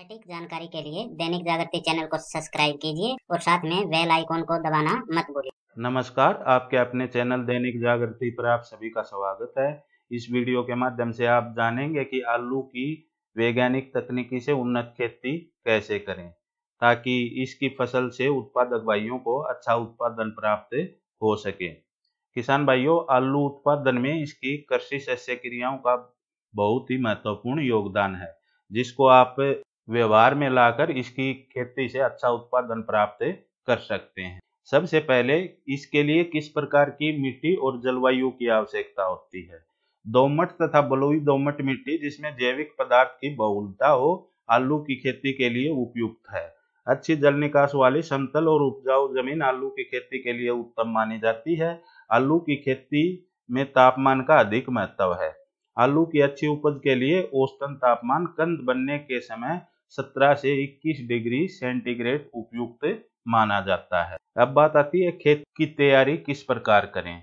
सटीक जानकारी के लिए दैनिक जागृति चैनल को सब्सक्राइब कीजिए और साथ में बेल आइकॉन को दबाना मत भूलिए नमस्कार आपके अपने चैनल दैनिक जागृति पर आप सभी का स्वागत है इस वीडियो के माध्यम से आप जानेंगे कि आलू की वैज्ञानिक तकनीकी से उन्नत खेती कैसे करें ताकि इसकी फसल से उत्पादक भाइयों को अच्छा उत्पादन प्राप्त हो सके किसान भाइयों आलू उत्पादन में इसकी कृषि शस्य क्रियाओं का बहुत ही महत्वपूर्ण योगदान है जिसको आप व्यवहार में लाकर इसकी खेती से अच्छा उत्पादन प्राप्त कर सकते हैं सबसे पहले इसके लिए किस प्रकार की मिट्टी और जलवायु की आवश्यकता होती है दोमट तथा बलुई दोमट मिट्टी जिसमें जैविक पदार्थ की बहुलता हो आलू की खेती के लिए उपयुक्त है अच्छी जल निकास वाली समतल और उपजाऊ जमीन आलू की खेती के लिए उत्तम मानी जाती है आलू की खेती में तापमान का अधिक महत्व है आलू की अच्छी उपज के लिए औसतन तापमान कंद बनने के समय 17 से 21 डिग्री सेंटीग्रेड उपयुक्त माना जाता है अब बात आती है खेत की तैयारी किस प्रकार करें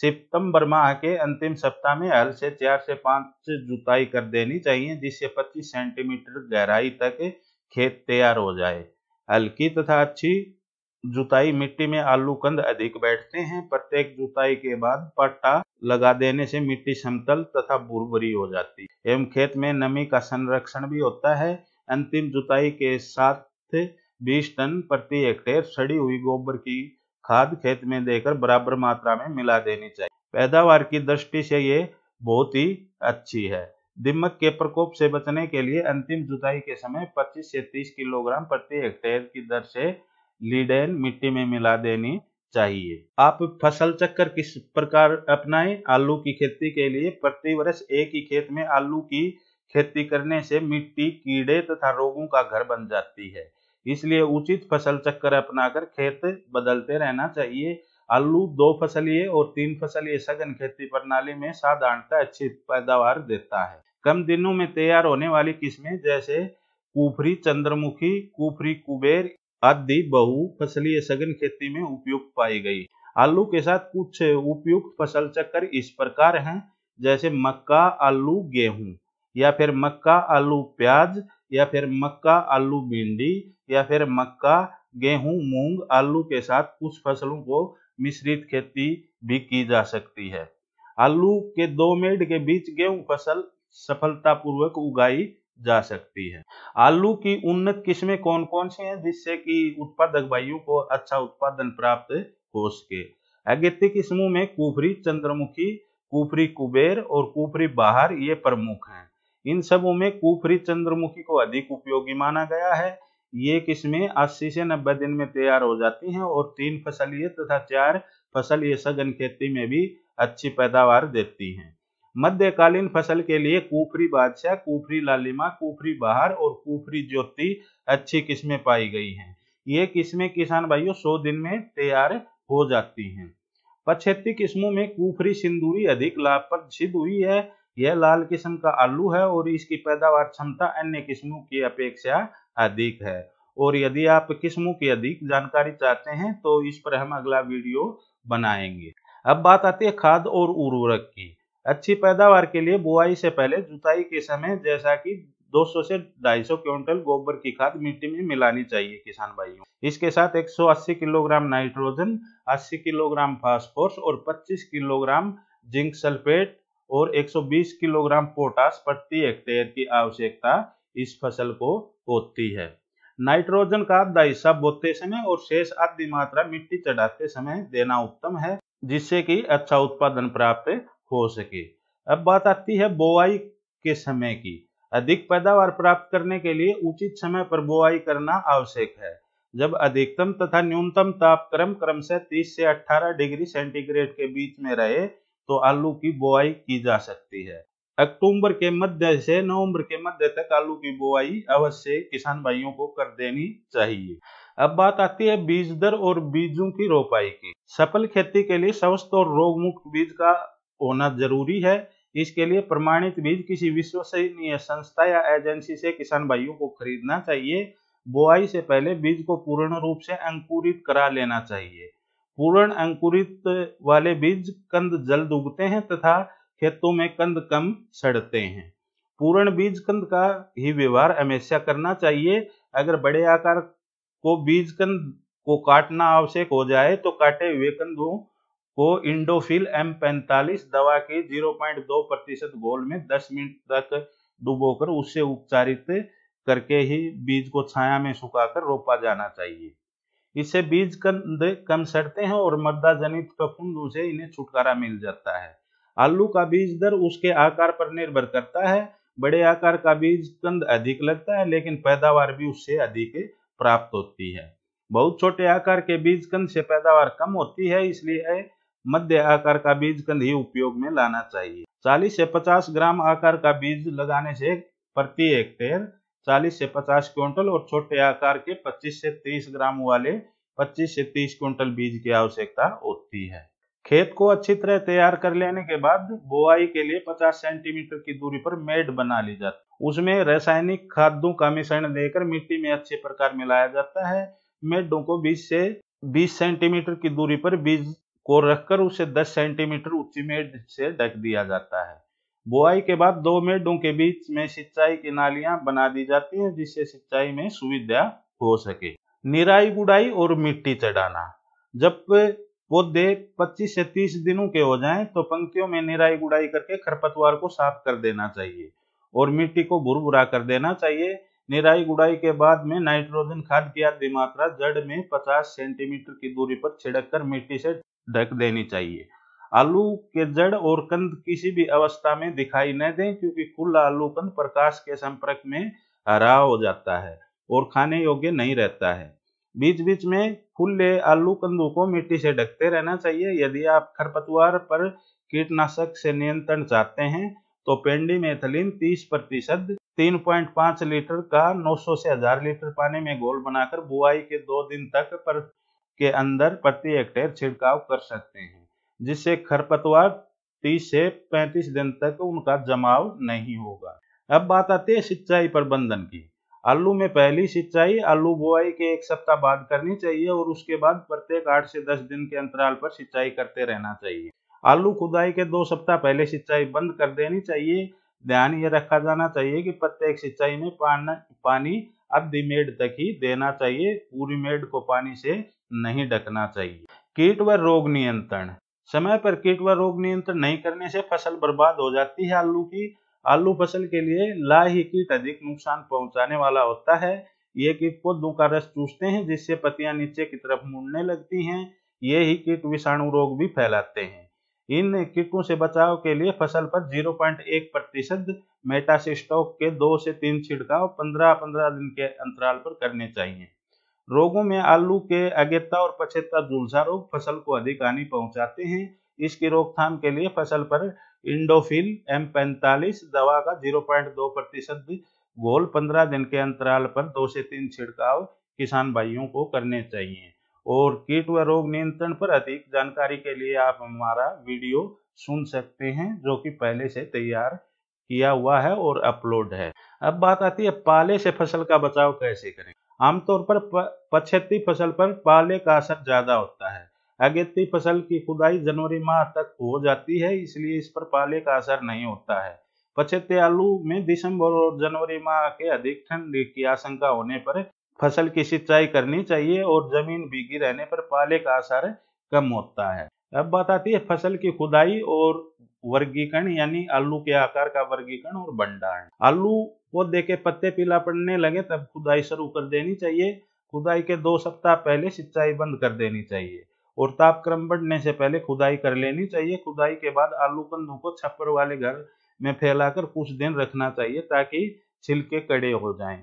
सितंबर माह के अंतिम सप्ताह में हल से चार से पांच जुताई कर देनी चाहिए जिससे 25 सेंटीमीटर गहराई तक खेत तैयार हो जाए हल्की तथा अच्छी जुताई मिट्टी में आलू कंद अधिक बैठते हैं प्रत्येक जुताई के बाद पट्टा लगा देने से मिट्टी समतल तथा भुरभुरी हो जाती है एवं खेत में नमी का संरक्षण भी होता है अंतिम जुताई के साथ 20 टन प्रति हेक्टेयर सड़ी हुई गोबर की खाद खेत में देकर बराबर मात्रा में मिला देनी चाहिए पैदावार की दृष्टि से ये बहुत ही अच्छी है दिमक के प्रकोप से बचने के लिए अंतिम जुताई के समय 25 से 30 किलोग्राम प्रति हेक्टेयर की दर से लीडेन मिट्टी में मिला देनी चाहिए आप फसल चक्कर किस प्रकार अपनाएं आलू की खेती के लिए प्रति वर्ष एक ही खेत में आलू की खेती करने से मिट्टी कीड़े तथा रोगों का घर बन जाती है इसलिए उचित फसल चक्कर अपनाकर खेत बदलते रहना चाहिए आलू दो फसलीय और तीन फसलीय सघन खेती प्रणाली में साधारणता अच्छी पैदावार देता है कम दिनों में तैयार होने वाली किस्में जैसे कुफरी चंद्रमुखी कुफरी कुबेर आदि बहु फसलीय सघन खेती में उपयुक्त पाई गई आलू के साथ कुछ उपयुक्त फसल चक्कर इस प्रकार हैं जैसे मक्का आलू गेहूं या फिर मक्का आलू प्याज या फिर मक्का आलू भिंडी या फिर मक्का गेहूं मूंग आलू के साथ कुछ फसलों को मिश्रित खेती भी की जा सकती है आलू के दो मेड के बीच गेहूं फसल सफलतापूर्वक उगाई जा सकती है आलू की उन्नत किस्में कौन कौन सी हैं जिससे कि उत्पादक भाइयों को अच्छा उत्पादन प्राप्त हो सके अगेती किस्मों में कुफरी चंद्रमुखी कुफरी कुबेर और कुफरी बाहर ये प्रमुख हैं इन सबों में कुफरी चंद्रमुखी को अधिक उपयोगी माना गया है ये किस्में 80 से 90 दिन में तैयार हो जाती हैं और तीन ये तथा चार ये सघन खेती में भी अच्छी पैदावार देती हैं मध्यकालीन फसल के लिए कुफरी बादशाह कुफरी लालिमा कुफरी बहार और कुफरी ज्योति अच्छी किस्में पाई गई हैं ये किस्में किसान भाइयों सौ दिन में तैयार हो जाती हैं पछेती किस्मों में कुफरी सिंदूरी अधिक लाभ पर सिद्ध हुई है यह लाल किस्म का आलू है और इसकी पैदावार क्षमता अन्य किस्मों की अपेक्षा अधिक है और यदि आप किस्मों की अधिक जानकारी चाहते हैं तो इस पर हम अगला वीडियो बनाएंगे अब बात आती है खाद और उर्वरक की अच्छी पैदावार के लिए बुआई से पहले जुताई के समय जैसा कि 200 से 250 क्विंटल गोबर की खाद मिट्टी में मिलानी चाहिए किसान भाइयों इसके साथ 180 किलोग्राम नाइट्रोजन 80 किलोग्राम फास्फोरस और 25 किलोग्राम जिंक सल्फेट और 120 किलोग्राम पोटास प्रति हेक्टेयर की आवश्यकता इस फसल को होती है नाइट्रोजन का आधा हिस्सा बोते समय और शेष आधी मात्रा मिट्टी चढ़ाते समय देना उत्तम है जिससे कि अच्छा उत्पादन प्राप्त हो सके अब बात आती है बोआई के समय की अधिक पैदावार प्राप्त करने के लिए उचित समय पर बोआई करना आवश्यक है जब अधिकतम तथा न्यूनतम तापक्रम क्रमशः 30 से 18 डिग्री सेंटीग्रेड के बीच में रहे तो आलू की बुआई की जा सकती है अक्टूबर के मध्य से नवंबर के मध्य तक आलू की बुआई अवश्य किसान भाइयों को कर देनी चाहिए अब बात आती है बीज दर और बीजों की रोपाई की सफल खेती के लिए स्वस्थ और रोग मुक्त बीज का होना जरूरी है इसके लिए प्रमाणित बीज किसी विश्वसनीय संस्था या एजेंसी से किसान भाइयों को खरीदना चाहिए बुआई से पहले बीज को पूर्ण रूप से अंकुरित करा लेना चाहिए पूर्ण अंकुरित वाले बीज कंद जल्द उगते हैं तथा खेतों में कंद कम सड़ते हैं पूर्ण बीज कंद का ही व्यवहार हमेशा करना चाहिए अगर बड़े आकार को बीज कंद को काटना आवश्यक हो जाए तो काटे हुए कंदों को इंडोफिल एम पैंतालीस दवा के 0.2 प्रतिशत घोल में 10 मिनट तक डुबोकर उससे उपचारित करके ही बीज को छाया में सुखाकर रोपा जाना चाहिए इसे बीज कंद कम सड़ते हैं और मर्दा जनित फफूंदों से इन्हें छुटकारा मिल जाता है आलू का बीज दर उसके आकार पर निर्भर करता है बड़े आकार का बीज कंद अधिक लगता है लेकिन पैदावार भी उससे अधिक प्राप्त होती है बहुत छोटे आकार के बीज कंद से पैदावार कम होती है इसलिए मध्य आकार का बीज कंद ही उपयोग में लाना चाहिए 40 से 50 ग्राम आकार का बीज लगाने से प्रति हेक्टेयर 40 से 50 क्विंटल और छोटे आकार के 25 से 30 ग्राम वाले 25 से 30 क्विंटल बीज की आवश्यकता होती है खेत को अच्छी तरह तैयार कर लेने के बाद बोआई के लिए 50 सेंटीमीटर की दूरी पर मेड बना ली जाती उसमें रासायनिक खादों का मिश्रण देकर मिट्टी में अच्छे प्रकार मिलाया जाता है मेडों को 20 से 20 सेंटीमीटर की दूरी पर बीज को रखकर उसे 10 सेंटीमीटर ऊंची मेड से ढक दिया जाता है बुआई के बाद दो मेडों के बीच में सिंचाई की नालियां बना दी जाती हैं जिससे सिंचाई में सुविधा हो सके निराई गुड़ाई और मिट्टी चढ़ाना जब पौधे 25 से 30 दिनों के हो जाएं तो पंक्तियों में निराई गुड़ाई करके खरपतवार को साफ कर देना चाहिए और मिट्टी को भुरा कर देना चाहिए निराई गुड़ाई के बाद में नाइट्रोजन खाद की आधी मात्रा जड़ में 50 सेंटीमीटर की दूरी पर छिड़क कर मिट्टी से ढक देनी चाहिए आलू के जड़ और कंद किसी भी अवस्था में दिखाई न दें क्योंकि कुल आलू कंद प्रकाश के संपर्क में हरा हो जाता है और खाने योग्य नहीं रहता है बीच बीच में खुले आलू कंदों को मिट्टी से ढकते रहना चाहिए यदि आप खरपतवार पर कीटनाशक से नियंत्रण चाहते हैं तो पेंडी मेथलिन 30 प्रतिशत तीन लीटर का 900 से 1000 लीटर पानी में घोल बनाकर बुआई के दो दिन तक पर के अंदर प्रति हेक्टेयर छिड़काव कर सकते हैं जिससे खरपतवार 30 से 35 दिन तक उनका जमाव नहीं होगा अब बात आती है सिंचाई प्रबंधन की आलू में पहली सिंचाई आलू बुआई के एक सप्ताह बाद करनी चाहिए और उसके बाद प्रत्येक आठ से दस दिन के अंतराल पर सिंचाई करते रहना चाहिए आलू खुदाई के दो सप्ताह पहले सिंचाई बंद कर देनी चाहिए ध्यान ये रखा जाना चाहिए कि प्रत्येक सिंचाई में पानी अर्धी मेड तक ही देना चाहिए पूरी मेड को पानी से नहीं ढकना चाहिए कीट व रोग नियंत्रण समय पर कीट व रोग नियंत्रण नहीं करने से फसल बर्बाद हो जाती है आलू की आलू फसल के लिए लाही कीट अधिक नुकसान पहुंचाने वाला होता है ये कीट पौधों का रस चूसते हैं जिससे पत्तियां नीचे की तरफ मुड़ने लगती हैं ये ही कीट विषाणु रोग भी फैलाते हैं इन कीटों से बचाव के लिए फसल पर 0.1 प्रतिशत मेटासिस्टॉक के दो से तीन छिड़काव 15-15 दिन के अंतराल पर करने चाहिए रोगों में आलू के अगेता और पछेता झुलसा रोग फसल को अधिक हानि पहुंचाते हैं इसकी रोकथाम के लिए फसल पर इंडोफिल एम पैंतालीस दवा का 0.2 प्रतिशत घोल पंद्रह दिन के अंतराल पर दो से तीन छिड़काव किसान भाइयों को करने चाहिए और कीट व रोग नियंत्रण पर अधिक जानकारी के लिए आप हमारा वीडियो सुन सकते हैं जो कि पहले से तैयार किया हुआ है और अपलोड है अब बात आती है पाले से फसल का बचाव कैसे करें आमतौर पर पछेती फसल पर पाले का असर ज्यादा होता है अगेती फसल की खुदाई जनवरी माह तक हो जाती है इसलिए इस पर पाले का असर नहीं होता है पछेते आलू में दिसंबर और जनवरी माह के अधिक ठंड की आशंका होने पर फसल की सिंचाई करनी चाहिए और जमीन भीगी रहने पर पाले का असर कम होता है अब बताती है फसल की खुदाई और वर्गीकरण यानी आलू के आकार का वर्गीकरण और भंडारण आलू को देखे पत्ते पीला पड़ने लगे तब खुदाई शुरू कर देनी चाहिए खुदाई के दो सप्ताह पहले सिंचाई बंद कर देनी चाहिए और तापक्रम बढ़ने से पहले खुदाई कर लेनी चाहिए खुदाई के बाद आलू कंदों को छप्पर वाले घर में फैलाकर कुछ दिन रखना चाहिए ताकि छिलके कड़े हो जाएं।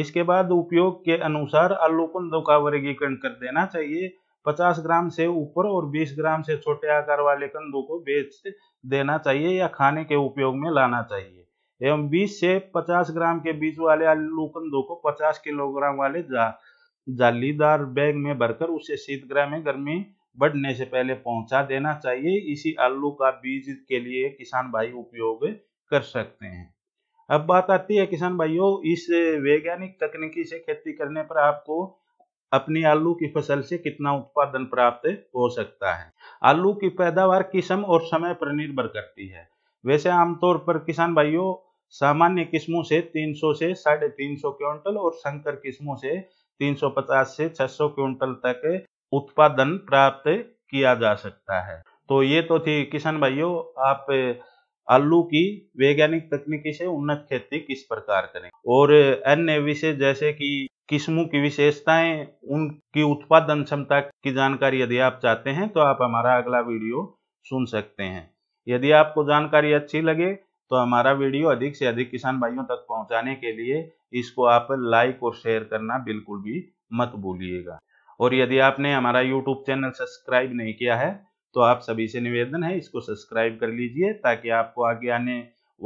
इसके बाद उपयोग के अनुसार आलू कंदों का वर्गीकरण कर देना चाहिए 50 ग्राम से ऊपर और 20 ग्राम से छोटे आकार वाले कंदों को बेच देना चाहिए या खाने के उपयोग में लाना चाहिए एवं 20 से 50 ग्राम के बीच वाले आलू कंदो को 50 किलोग्राम वाले जा, जालीदार बैग में भरकर उसे ग्रह में गर्मी बढ़ने से पहले पहुंचा देना चाहिए इसी आलू का बीज के लिए किसान भाई उपयोग कर सकते हैं अब बात आती है किसान भाइयों इस वैज्ञानिक तकनीकी से खेती करने पर आपको अपनी आलू की फसल से कितना उत्पादन प्राप्त हो सकता है आलू की पैदावार किस्म और समय पर निर्भर करती है वैसे आमतौर पर किसान भाइयों सामान्य किस्मों से 300 से साढ़े तीन सौ क्विंटल और संकर किस्मों से 350 से 600 क्विंटल तक उत्पादन प्राप्त किया जा सकता है तो ये तो थी किसान भाइयों आप आलू की वैज्ञानिक तकनीकी से उन्नत खेती किस प्रकार करें और अन्य विषय जैसे कि किस्मों की विशेषताएं उनकी उत्पादन क्षमता की जानकारी यदि आप चाहते हैं तो आप हमारा अगला वीडियो सुन सकते हैं यदि आपको जानकारी अच्छी लगे तो हमारा वीडियो अधिक से अधिक किसान भाइयों तक पहुंचाने के लिए इसको आप लाइक और शेयर करना बिल्कुल भी मत भूलिएगा और यदि आपने हमारा यूट्यूब चैनल सब्सक्राइब नहीं किया है तो आप सभी से निवेदन है इसको सब्सक्राइब कर लीजिए ताकि आपको आगे आने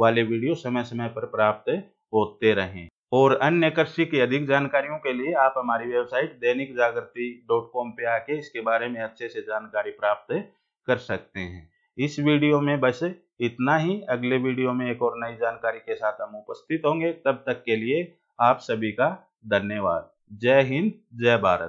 वाले वीडियो समय समय पर प्राप्त होते रहें और अन्य कृषि की अधिक जानकारियों के लिए आप हमारी वेबसाइट दैनिक जागृति डॉट कॉम पे आके इसके बारे में अच्छे से जानकारी प्राप्त कर सकते हैं इस वीडियो में बस इतना ही अगले वीडियो में एक और नई जानकारी के साथ हम उपस्थित होंगे तब तक के लिए आप सभी का धन्यवाद जय हिंद जय भारत